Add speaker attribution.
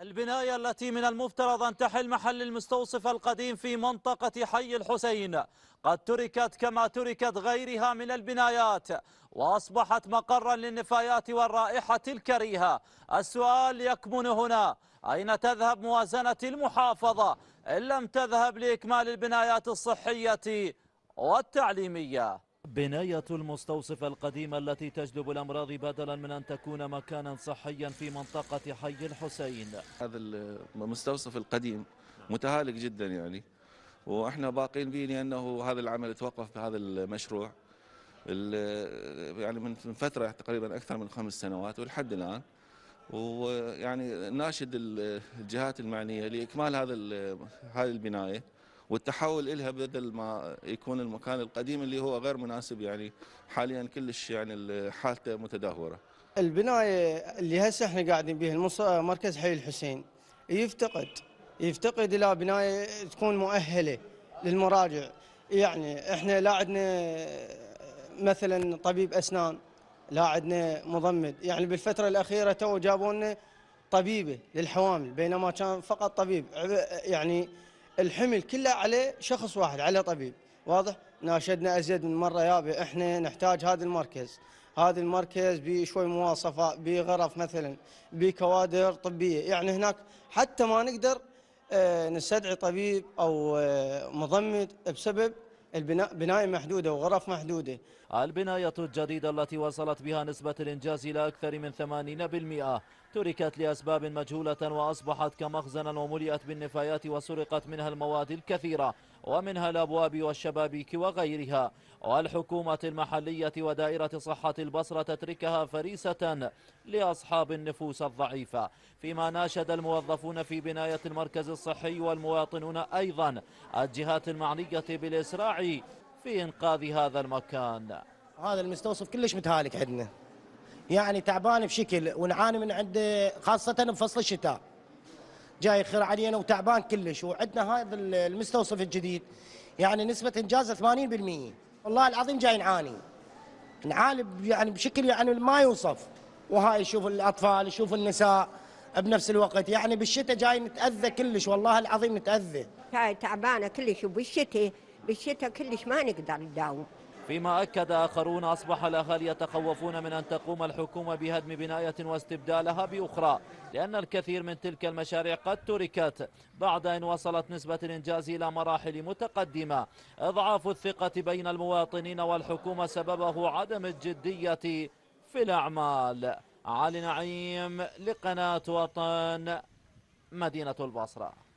Speaker 1: البناية التي من المفترض أن تحل محل المستوصف القديم في منطقة حي الحسين قد تركت كما تركت غيرها من البنايات وأصبحت مقرا للنفايات والرائحة الكريهة السؤال يكمن هنا أين تذهب موازنة المحافظة إن لم تذهب لإكمال البنايات الصحية والتعليمية بناية المستوصف القديمة
Speaker 2: التي تجلب الأمراض بدلا من أن تكون مكانا صحيا في منطقة حي الحسين
Speaker 3: هذا المستوصف القديم متهالك جدا يعني واحنا باقين به لانه هذا العمل توقف بهذا المشروع يعني من فتره تقريبا اكثر من خمس سنوات والحد الان ويعني ناشد الجهات المعنيه لاكمال هذا هذه البنايه والتحول إلها بدل ما يكون المكان القديم اللي هو غير مناسب يعني حاليا كلش يعني حالته متدهورة
Speaker 4: البناية اللي هسه احنا قاعدين بها مركز حي الحسين يفتقد يفتقد إلى بناية تكون مؤهلة للمراجع يعني احنا لا عندنا مثلا طبيب أسنان لا عندنا مضمد يعني بالفترة الأخيرة تو جابوا لنا طبيبة للحوامل بينما كان فقط طبيب يعني الحمل كله على شخص واحد على طبيب واضح ناشدنا ازيد من مره يابي احنا نحتاج هذا المركز هذا المركز بشوي مواصفه بغرف مثلا بكوادر طبيه يعني هناك حتى ما نقدر آه، نستدعي طبيب او آه، مضمد بسبب البناء بناية محدودة وغرف محدودة البناية الجديدة التي
Speaker 2: وصلت بها نسبة الإنجاز إلى أكثر من 80% تركت لأسباب مجهولة وأصبحت كمخزنا وملئت بالنفايات وسرقت منها المواد الكثيرة ومنها الأبواب والشبابيك وغيرها والحكومة المحلية ودائرة صحة البصرة تتركها فريسة لأصحاب النفوس الضعيفة فيما ناشد الموظفون في بناية المركز الصحي والمواطنون أيضا الجهات المعنية بالإسراع في إنقاذ هذا المكان
Speaker 5: هذا المستوصف كلش متهالك عندنا يعني تعبان بشكل ونعاني من عند خاصة بفصل الشتاء جاي خير علينا وتعبان كلش وعندنا هذا المستوصف الجديد يعني نسبه انجازه 80% والله العظيم جاي نعاني نعاني يعني بشكل يعني ما يوصف وهاي شوف الاطفال شوف النساء بنفس الوقت يعني بالشتاء جاي نتاذى كلش والله العظيم نتاذى
Speaker 4: تعبانه كلش وبالشتاء
Speaker 3: بالشتاء كلش ما نقدر نداوم
Speaker 2: فيما أكد آخرون أصبح الأهالي يتخوفون من أن تقوم الحكومة بهدم بناية واستبدالها بأخرى لأن الكثير من تلك المشاريع قد تركت بعد أن وصلت نسبة الإنجاز إلى مراحل متقدمة إضعاف الثقة بين المواطنين والحكومة سببه عدم الجدية في الأعمال علي نعيم لقناة وطن مدينة البصرة